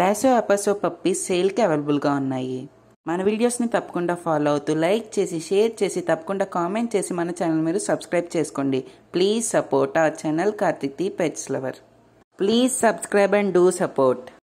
lasso అపసో puppies సేల్కి అవైలబుల్గా ఉన్నాయి మన వీడియోస్ని తప్పకుండా ఫాలో అవుతూ లైక్ చేసి షేర్ చేసి తప్పకుండా కామెంట్ చేసి మన ఛానల్ మీరు సబ్స్క్రైబ్ చేసుకోండి ప్లీజ్ సపోర్ట్ ఆ channel Karthik the pets lover please subscribe and do support